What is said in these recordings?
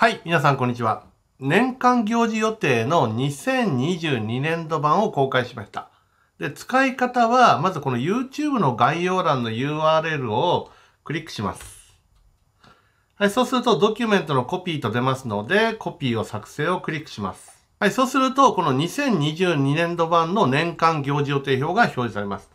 はい、皆さんこんにちは。年間行事予定の2022年度版を公開しました。で、使い方は、まずこの YouTube の概要欄の URL をクリックします。はい、そうするとドキュメントのコピーと出ますので、コピーを作成をクリックします。はい、そうすると、この2022年度版の年間行事予定表が表示されます。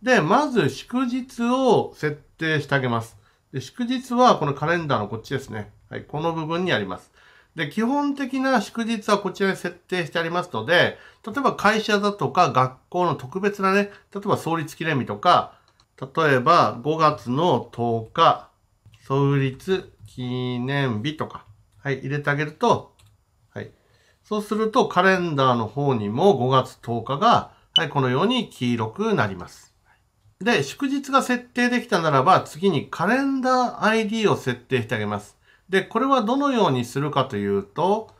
で、まず祝日を設定してあげます。で祝日はこのカレンダーのこっちですね。はい、この部分にあります。で、基本的な祝日はこちらに設定してありますので、例えば会社だとか学校の特別なね、例えば創立記念日とか、例えば5月の10日、創立記念日とか、はい、入れてあげると、はい。そうするとカレンダーの方にも5月10日が、はい、このように黄色くなります。で、祝日が設定できたならば、次にカレンダー ID を設定してあげます。で、これはどのようにするかというと、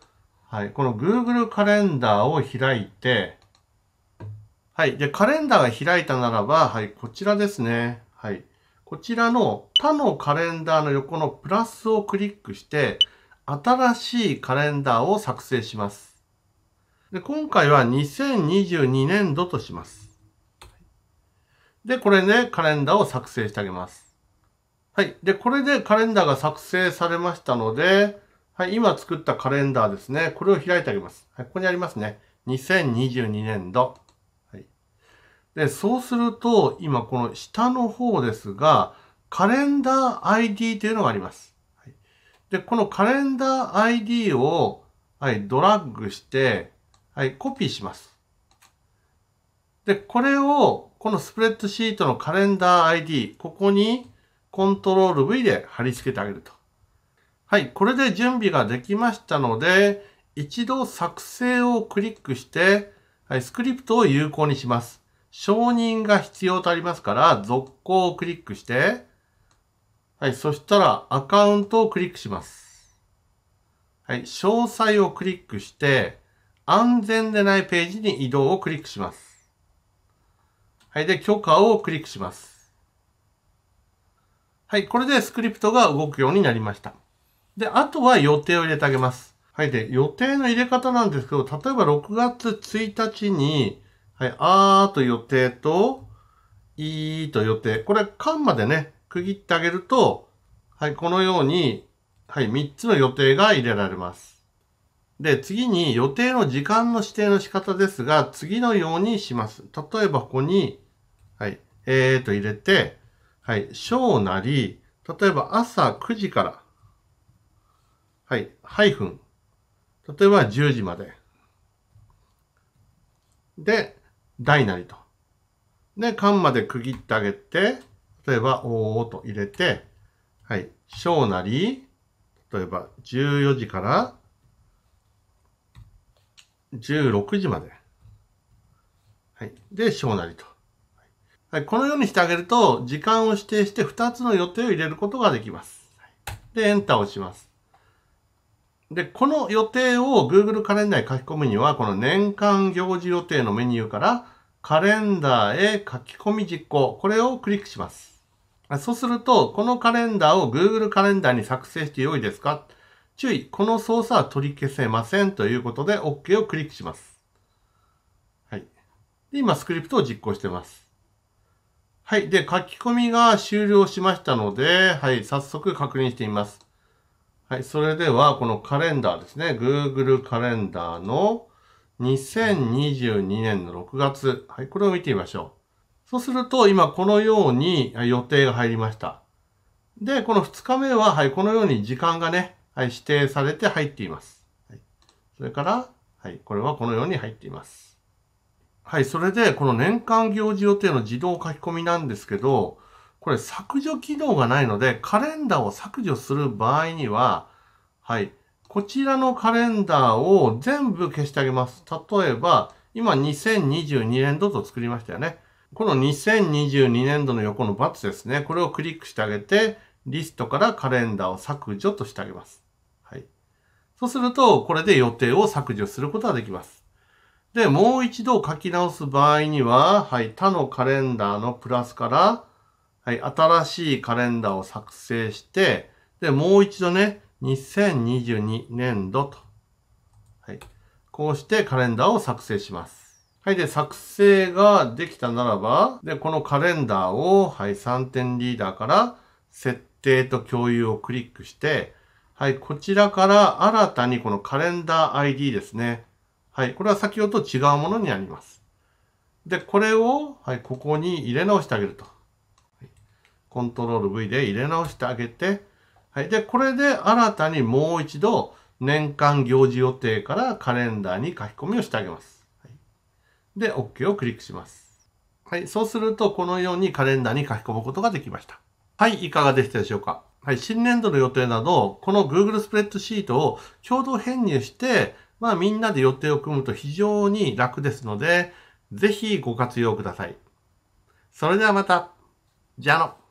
はい、この Google カレンダーを開いて、はい。で、カレンダーが開いたならば、はい、こちらですね。はい。こちらの他のカレンダーの横のプラスをクリックして、新しいカレンダーを作成します。で、今回は2022年度とします。で、これね、カレンダーを作成してあげます。はい。で、これでカレンダーが作成されましたので、はい、今作ったカレンダーですね。これを開いてあげます。はい、ここにありますね。2022年度。はい。で、そうすると、今この下の方ですが、カレンダー ID というのがあります。はい、で、このカレンダー ID を、はい、ドラッグして、はい、コピーします。で、これを、このスプレッドシートのカレンダー ID、ここに、コントロール V で貼り付けてあげると。はい、これで準備ができましたので、一度作成をクリックして、はい、スクリプトを有効にします。承認が必要とありますから、続行をクリックして、はい、そしたらアカウントをクリックします。はい、詳細をクリックして、安全でないページに移動をクリックします。はい、で、許可をクリックします。はい、これでスクリプトが動くようになりました。で、あとは予定を入れてあげます。はい、で、予定の入れ方なんですけど、例えば6月1日に、はい、あーと予定と、いーと予定。これ、間までね、区切ってあげると、はい、このように、はい、3つの予定が入れられます。で、次に予定の時間の指定の仕方ですが、次のようにします。例えばここに、はい、えーと入れて、はい、小なり、例えば朝9時から、はい、ハイフン。例えば10時まで。で、大なりと。で、間まで区切ってあげて、例えば、おーと入れて、はい、小なり、例えば14時から16時まで。はい。で、小なりと。はい、このようにしてあげると、時間を指定して2つの予定を入れることができます。で、エンターを押します。で、この予定を Google カレンダーに書き込むには、この年間行事予定のメニューから、カレンダーへ書き込み実行。これをクリックします。そうすると、このカレンダーを Google カレンダーに作成して良いですか注意、この操作は取り消せませんということで OK をクリックします。はい。で、今スクリプトを実行してます。はい。で、書き込みが終了しましたので、はい。早速確認してみます。はい。それでは、このカレンダーですね。Google カレンダーの2022年の6月。はい。これを見てみましょう。そうすると、今このように予定が入りました。で、この2日目は、はい。このように時間がね、はい。指定されて入っています。はい。それから、はい。これはこのように入っています。はい、それで、この年間行事予定の自動書き込みなんですけど、これ削除機能がないので、カレンダーを削除する場合には、はい、こちらのカレンダーを全部消してあげます。例えば、今2022年度と作りましたよね。この2022年度の横のバツですね。これをクリックしてあげて、リストからカレンダーを削除としてあげます。はい。そうすると、これで予定を削除することができます。で、もう一度書き直す場合には、はい、他のカレンダーのプラスから、はい、新しいカレンダーを作成して、で、もう一度ね、2022年度と。はい。こうしてカレンダーを作成します。はい。で、作成ができたならば、で、このカレンダーを、はい、3点リーダーから、設定と共有をクリックして、はい、こちらから新たにこのカレンダー ID ですね。はい、これは先ほどと違うものになります。で、これを、はい、ここに入れ直してあげると。コントロール V で入れ直してあげて、はい、で、これで新たにもう一度、年間行事予定からカレンダーに書き込みをしてあげます。はい、で、OK をクリックします。はい、そうすると、このようにカレンダーに書き込むことができました。はい、いかがでしたでしょうかはい、新年度の予定など、この Google スプレッドシートを共同編入して、まあみんなで予定を組むと非常に楽ですので、ぜひご活用ください。それではまた。じゃあの。